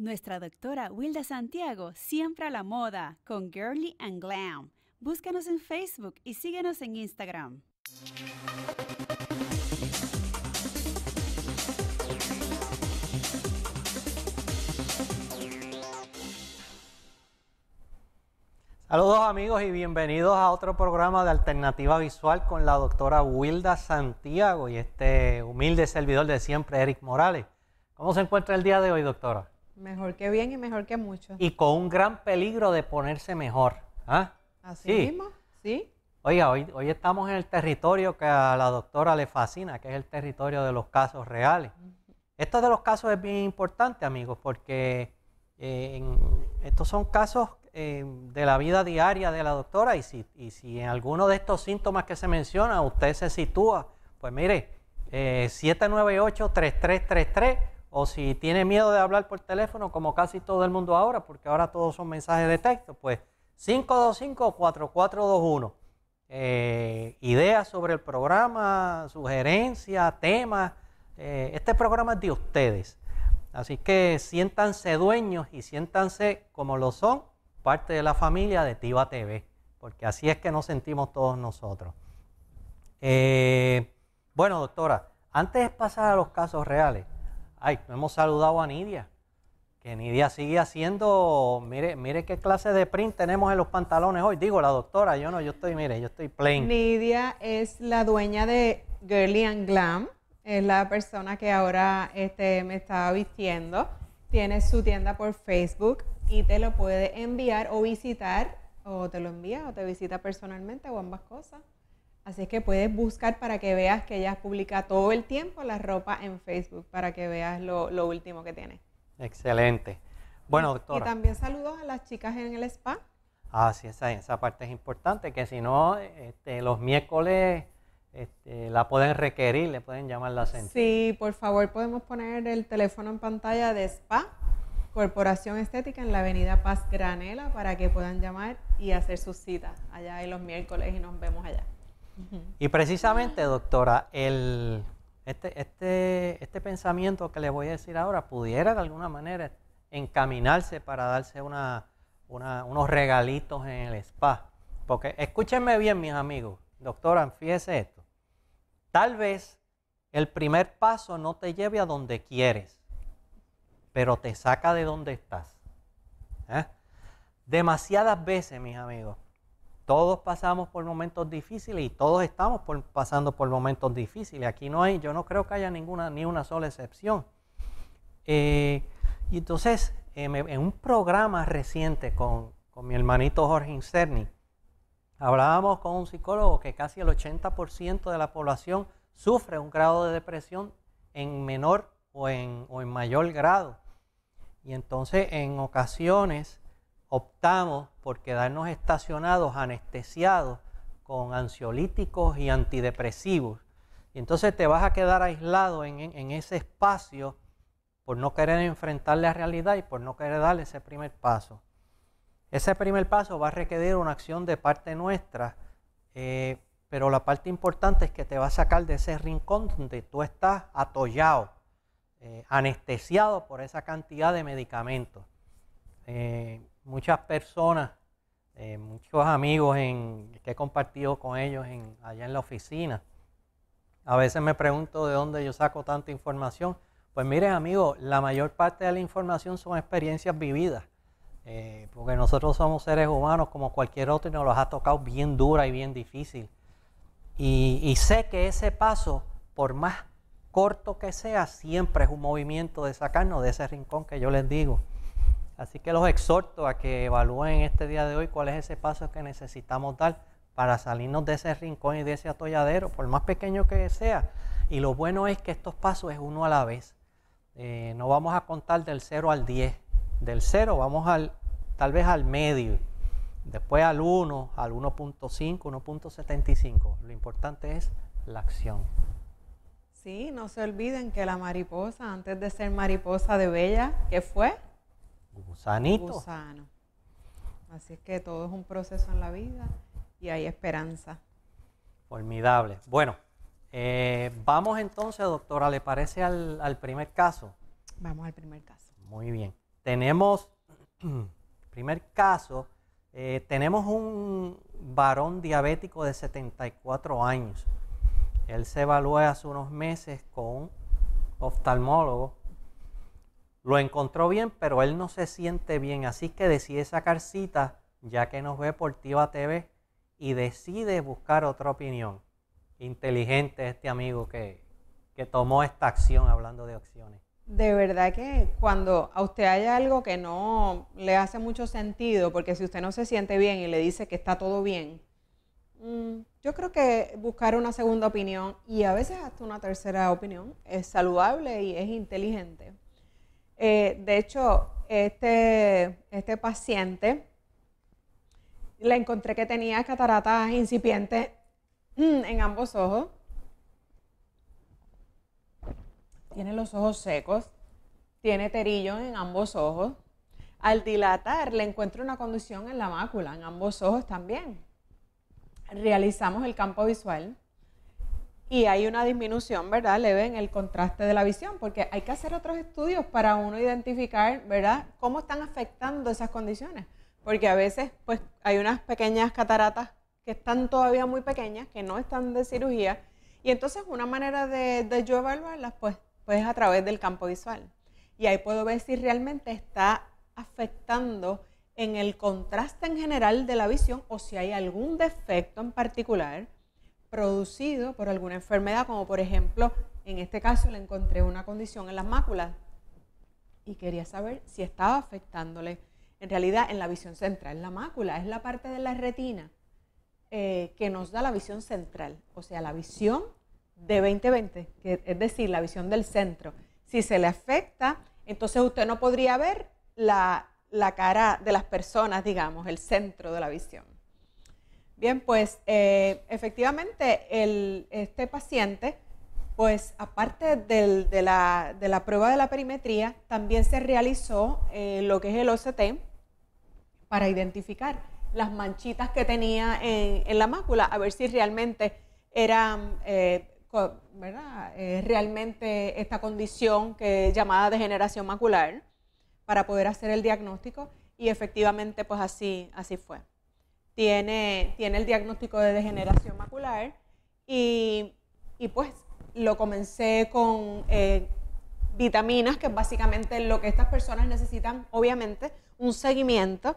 Nuestra doctora Wilda Santiago, siempre a la moda, con Girly and Glam. Búscanos en Facebook y síguenos en Instagram. Saludos amigos y bienvenidos a otro programa de Alternativa Visual con la doctora Wilda Santiago y este humilde servidor de siempre, Eric Morales. ¿Cómo se encuentra el día de hoy, doctora? Mejor que bien y mejor que mucho. Y con un gran peligro de ponerse mejor. ¿Ah? Así mismo, sí. Oiga, hoy, hoy estamos en el territorio que a la doctora le fascina, que es el territorio de los casos reales. Esto de los casos es bien importante, amigos, porque eh, estos son casos eh, de la vida diaria de la doctora y si, y si en alguno de estos síntomas que se menciona usted se sitúa, pues mire, 798-3333 eh, o si tiene miedo de hablar por teléfono, como casi todo el mundo ahora, porque ahora todos son mensajes de texto, pues 525-4421. Eh, ideas sobre el programa, sugerencias, temas. Eh, este programa es de ustedes. Así que siéntanse dueños y siéntanse como lo son, parte de la familia de Tiva TV, porque así es que nos sentimos todos nosotros. Eh, bueno, doctora, antes de pasar a los casos reales, Ay, hemos saludado a Nidia. Que Nidia sigue haciendo, mire, mire qué clase de print tenemos en los pantalones hoy. Digo, la doctora, yo no, yo estoy, mire, yo estoy plain. Nidia es la dueña de Girly and Glam, es la persona que ahora este, me estaba vistiendo. Tiene su tienda por Facebook y te lo puede enviar o visitar, o te lo envía o te visita personalmente o ambas cosas. Así es que puedes buscar para que veas que ella publica todo el tiempo la ropa en Facebook, para que veas lo, último que tiene. Excelente. Bueno, doctora. Y también saludos a las chicas en el spa. Ah, sí, esa, parte es importante, que si no, este, los miércoles este, la pueden requerir, le pueden llamar la centro. Sí, por favor, podemos poner el teléfono en pantalla de Spa Corporación Estética en la avenida Paz Granela para que puedan llamar y hacer sus citas allá y los miércoles y nos vemos allá. Y precisamente, doctora, este, este, este, pensamiento que le voy a decir ahora pudiera de alguna manera encaminarse para darse unos regalitos en el spa. Porque escúchenme bien, mis amigos, doctora, fíjese esto. Tal vez el primer paso no te lleve a donde quieres, pero te saca de donde estás. ¿Eh? Demasiadas veces, mis amigos, todos pasamos por momentos difíciles y todos estamos pasando por momentos difíciles. Aquí no hay, yo no creo que haya ninguna, ni una sola excepción. Eh, y entonces, eh, en, un programa reciente con, mi hermanito Jorge Incerni, hablábamos con un psicólogo que casi el 80% de la población sufre un grado de depresión en menor o en, o en mayor grado. Y entonces en ocasiones optamos por quedarnos estacionados, anestesiados con ansiolíticos y antidepresivos. Y entonces te vas a quedar aislado en, ese espacio por no querer enfrentar la realidad y por no querer darle ese primer paso. Ese primer paso va a requerir una acción de parte nuestra, eh, pero la parte importante es que te va a sacar de ese rincón donde tú estás atollado, eh, anestesiado por esa cantidad de medicamentos. Eh, muchas personas, eh, muchos amigos en, que he compartido con ellos en, allá en la oficina. A veces me pregunto de dónde yo saco tanta información. Pues miren amigos, la mayor parte de la información son experiencias vividas, eh, porque nosotros somos seres humanos como cualquier otro y nos los ha tocado bien dura y bien difícil. y sé que ese paso, por más corto que sea, siempre es un movimiento de sacarnos de ese rincón que yo les digo. Así que los exhorto a que evalúen este día de hoy cuál es ese paso que necesitamos dar para salirnos de ese rincón y de ese atolladero, por más pequeño que sea. Y lo bueno es que estos pasos es uno a la vez. Eh, no vamos a contar del 0 al 10. Del 0 vamos al, tal vez al medio, después al 1, al 1.5, 1.75. Lo importante es la acción. Sí, no se olviden que la mariposa, antes de ser mariposa de Bella, ¿qué fue? gusanito. Así es que todo es un proceso en la vida y hay esperanza. Formidable. Bueno, eh, vamos entonces, doctora, ¿le parece al, primer caso? Vamos al primer caso. Muy bien. Tenemos, primer caso, eh, tenemos un varón diabético de 74 años. Él se evalúa hace unos meses con oftalmólogo lo encontró bien, pero él no se siente bien, así que decide sacar cita, ya que nos ve por Tiva TV, y decide buscar otra opinión. Inteligente este amigo que, tomó esta acción hablando de acciones. De verdad que cuando a usted hay algo que no le hace mucho sentido, porque si usted no se siente bien y le dice que está todo bien, mm, yo creo que buscar una segunda opinión y a veces hasta una tercera opinión es saludable y es inteligente. Eh, de hecho, este, este, paciente le encontré que tenía cataratas incipientes mm, en ambos ojos. Tiene los ojos secos, tiene terillo en ambos ojos. Al dilatar le encuentro una condición en la mácula, en ambos ojos también. Realizamos el campo visual y hay una disminución, ¿verdad? Leve en el contraste de la visión, porque hay que hacer otros estudios para uno identificar, ¿verdad?, cómo están afectando esas condiciones. Porque a veces, pues, hay unas pequeñas cataratas que están todavía muy pequeñas, que no están de cirugía, y entonces una manera de, yo evaluarlas, pues, pues, a través del campo visual. Y ahí puedo ver si realmente está afectando en el contraste en general de la visión o si hay algún defecto en particular producido por alguna enfermedad, como por ejemplo, en este caso le encontré una condición en las máculas y quería saber si estaba afectándole en realidad en la visión central. La mácula es la parte de la retina eh, que nos da la visión central, o sea, la visión de 2020, que es decir, la visión del centro. Si se le afecta, entonces usted no podría ver la cara de las personas, digamos, el centro de la visión. Bien, pues eh, efectivamente este paciente, pues aparte de, la, prueba de la perimetría, también se realizó eh, lo que es el OCT para identificar las manchitas que tenía en, la mácula, a ver si realmente era eh, ¿verdad? realmente esta condición que llamada degeneración macular para poder hacer el diagnóstico y efectivamente pues así, así fue tiene, el diagnóstico de degeneración macular y, pues lo comencé con eh, vitaminas, que es básicamente lo que estas personas necesitan, obviamente, un seguimiento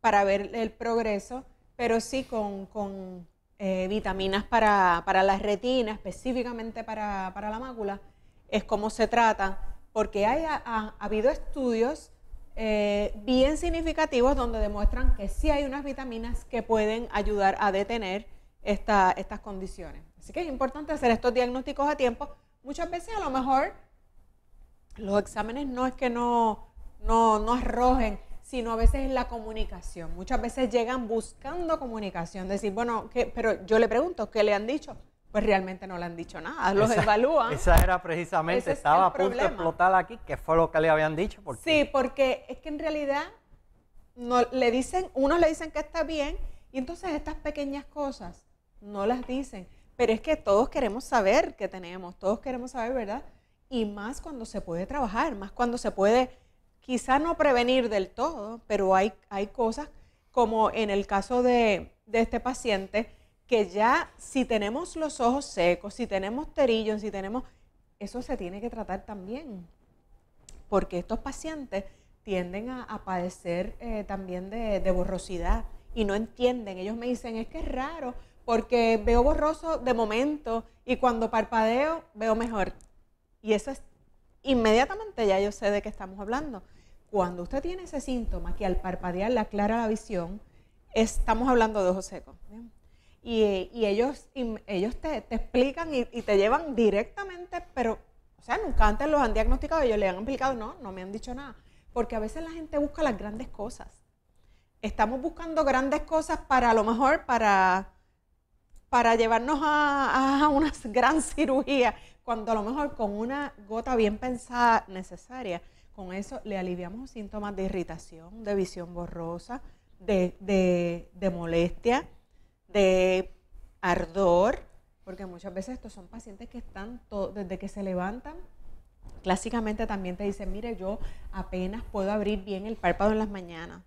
para ver el progreso, pero sí con, eh, vitaminas para, para, la retina, específicamente para, la mácula, es como se trata, porque hay, ha habido estudios eh, bien significativos donde demuestran que sí hay unas vitaminas que pueden ayudar a detener estas condiciones. Así que es importante hacer estos diagnósticos a tiempo. Muchas veces a lo mejor los exámenes no es que no, no, no arrojen, sino a veces es la comunicación. Muchas veces llegan buscando comunicación, decir, bueno, pero yo le pregunto, ¿qué le han dicho? pues realmente no le han dicho nada, los evalúan. Esa era precisamente, estaba a punto de explotar aquí, que fue lo que le habían dicho. Sí, porque es que en realidad no, le dicen, unos le dicen que está bien, y entonces estas pequeñas cosas no las dicen. Pero es que todos queremos saber que tenemos, todos queremos saber, ¿verdad? Y más cuando se puede trabajar, más cuando se puede, quizá no prevenir del todo, pero hay, hay cosas como en el caso de, de este paciente, que ya si tenemos los ojos secos, si tenemos terillos, si tenemos, eso se tiene que tratar también, porque estos pacientes tienden a, padecer eh, también de, borrosidad y no entienden. Ellos me dicen, es que es raro, porque veo borroso de momento y cuando parpadeo veo mejor. Y eso es inmediatamente ya yo sé de qué estamos hablando. Cuando usted tiene ese síntoma que al parpadear le aclara la visión, estamos hablando de ojos secos y, ellos, ellos te, explican y, te llevan directamente, pero, o sea, nunca antes los han diagnosticado, ellos le han explicado, no, no me han dicho nada, porque a veces la gente busca las grandes cosas. Estamos buscando grandes cosas para a lo mejor para, para llevarnos a, una gran cirugía, cuando a lo mejor con una gota bien pensada necesaria, con eso le aliviamos síntomas de irritación, de visión borrosa, de, de molestia de ardor, porque muchas veces estos son pacientes que están desde que se levantan. Clásicamente también te dicen, mire, yo apenas puedo abrir bien el párpado en las mañanas,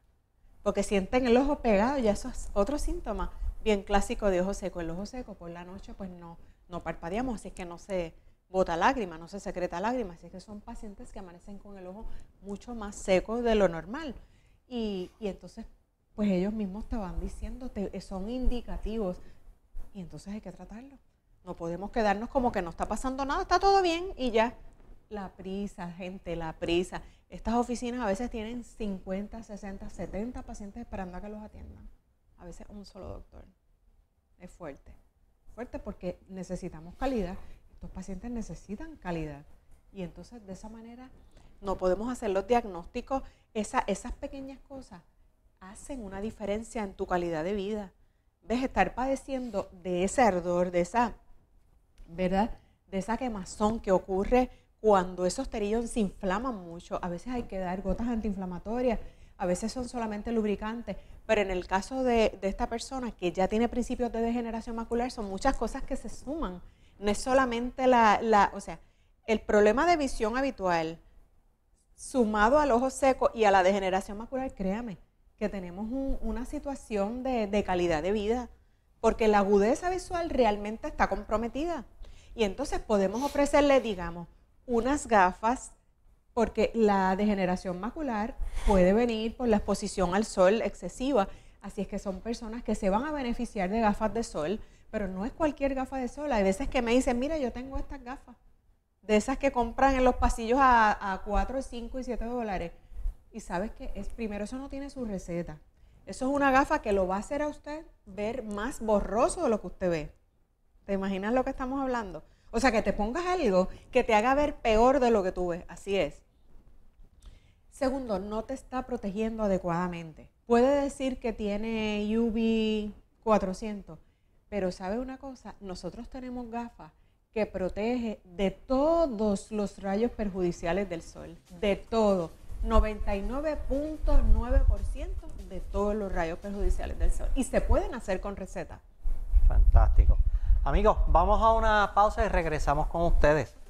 porque sienten el ojo pegado, ya eso es otro síntoma bien clásico de ojo seco. El ojo seco por la noche pues no, no parpadeamos, así que no se bota lágrima, no se secreta lágrima, así que son pacientes que amanecen con el ojo mucho más seco de lo normal. Y, y entonces pues ellos mismos te van diciendo, eh, son indicativos. Y entonces hay que tratarlo. No podemos quedarnos como que no está pasando nada, está todo bien y ya. La prisa, gente, la prisa. Estas oficinas a veces tienen 50, 60, 70 pacientes esperando a que los atiendan. A veces un solo doctor. Es fuerte. Fuerte porque necesitamos calidad. Estos pacientes necesitan calidad. Y entonces de esa manera no podemos hacer los diagnósticos, esas pequeñas cosas hacen una diferencia en tu calidad de vida. Ves estar padeciendo de ese ardor, de esa, ¿verdad? De esa quemazón que ocurre cuando esos terillos se inflaman mucho. A veces hay que dar gotas antiinflamatorias, a veces son solamente lubricantes, pero en el caso de, esta persona que ya tiene principios de degeneración macular, son muchas cosas que se suman. No es solamente la, la o sea, el problema de visión habitual sumado al ojo seco y a la degeneración macular, créame, que tenemos una situación de, calidad de vida, porque la agudeza visual realmente está comprometida. Y entonces podemos ofrecerle, digamos, unas gafas porque la degeneración macular puede venir por la exposición al sol excesiva. Así es que son personas que se van a beneficiar de gafas de sol, pero no es cualquier gafa de sol. Hay veces que me dicen, mira, yo tengo estas gafas, de esas que compran en los pasillos a, a 4, 5 y 7 dólares. Y sabes que es primero eso no tiene su receta. Eso es una gafa que lo va a hacer a usted ver más borroso de lo que usted ve. ¿Te imaginas lo que estamos hablando? O sea, que te pongas algo que te haga ver peor de lo que tú ves. Así es. Segundo, no te está protegiendo adecuadamente. Puede decir que tiene UV 400, pero ¿sabe una cosa? Nosotros tenemos gafas que protege de todos los rayos perjudiciales del sol, de todo 99.9% de todos los rayos perjudiciales del sol. Y se pueden hacer con receta. Fantástico. Amigos, vamos a una pausa y regresamos con ustedes.